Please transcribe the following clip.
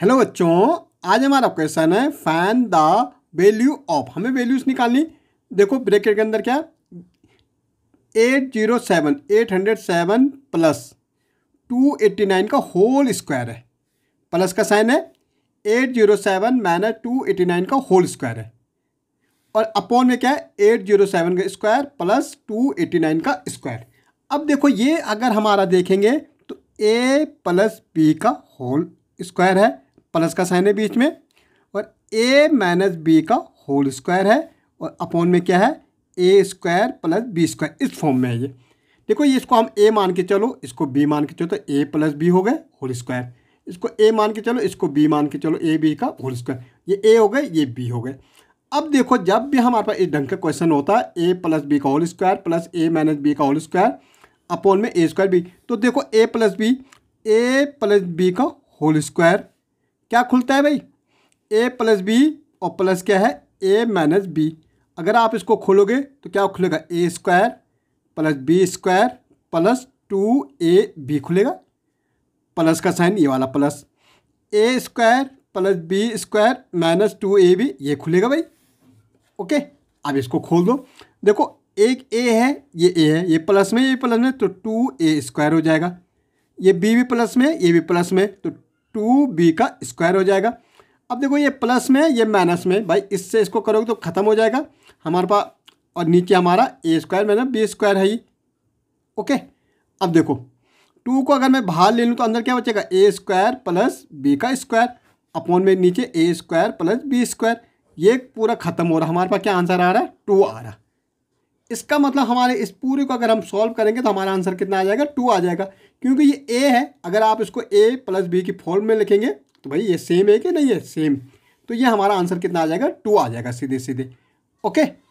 hello बच्चों आज हमारा क्वेश्चन है फैन द वैल्यू ऑफ हमें वैल्यूज निकालनी देखो ब्रैकेट के अंदर क्या eight zero seven eight hundred seven plus two eighty nine का होल स्क्वायर है प्लस का साइन है eight zero seven minus two eighty nine का होल स्क्वायर है और अपॉन में क्या है एट जीरो सेवन का square plus two eighty nine का स्क्वायर अब देखो ये अगर हमारा देखेंगे तो ए प्लस बी का होल स्क्वायर है प्लस का साइन है बीच में और ए माइनस बी का होल स्क्वायर है और अपॉन में क्या है a square plus b square इस फॉर्म में है ये देखो ये इसको हम ए मान के चलो इसको बी मान के चलो तो ए प्लस बी हो गए होल स्क्वायर इसको ए मान के चलो इसको बी मान के चलो ए बी का होल स्क्वायर ये ए हो गए ये बी हो गए अब देखो जब भी हमारे पास इस ढंग का क्वेश्चन होता है ए प्लस बी का whole square plus a minus b का होल स्क्वायर अपॉन में ए स्क्वायर बी तो देखो a plus b a plus b का होल स्क्वायर क्या खुलता है भाई ए प्लस बी और प्लस क्या है ए माइनस बी अगर आप इसको खोलोगे तो क्या खुलेगा a square plus b square plus two a b खुलेगा प्लस का साइन ये वाला plus a square plus b square minus two a b ये खुलेगा भाई ओके अब इसको खोल दो देखो एक ए है ये ए है ये प्लस में ये प्लस में तो टू ए स्क्वायर हो जाएगा ये बी भी प्लस में ये भी प्लस में तो टू बी का स्क्वायर हो जाएगा अब देखो ये प्लस में ये माइनस में भाई इससे इसको करोगे तो ख़त्म हो जाएगा हमारे पास और नीचे हमारा a square minus b square है ही ओके अब देखो टू को अगर मैं बाहर ले लूँ तो अंदर क्या बचेगा ए स्क्वायर प्लस बी का स्क्वायर अपॉन में नीचे a square plus b square ये पूरा ख़त्म हो रहा हमारे पास क्या आंसर आ रहा है टू आ रहा है इसका मतलब हमारे इस पूरे को अगर हम सॉल्व करेंगे तो हमारा आंसर कितना आ जाएगा टू आ जाएगा क्योंकि ये ए है अगर आप इसको ए प्लस बी की फॉर्म में लिखेंगे तो भाई ये सेम है कि नहीं है सेम तो ये हमारा आंसर कितना आ जाएगा टू आ जाएगा सीधे सीधे ओके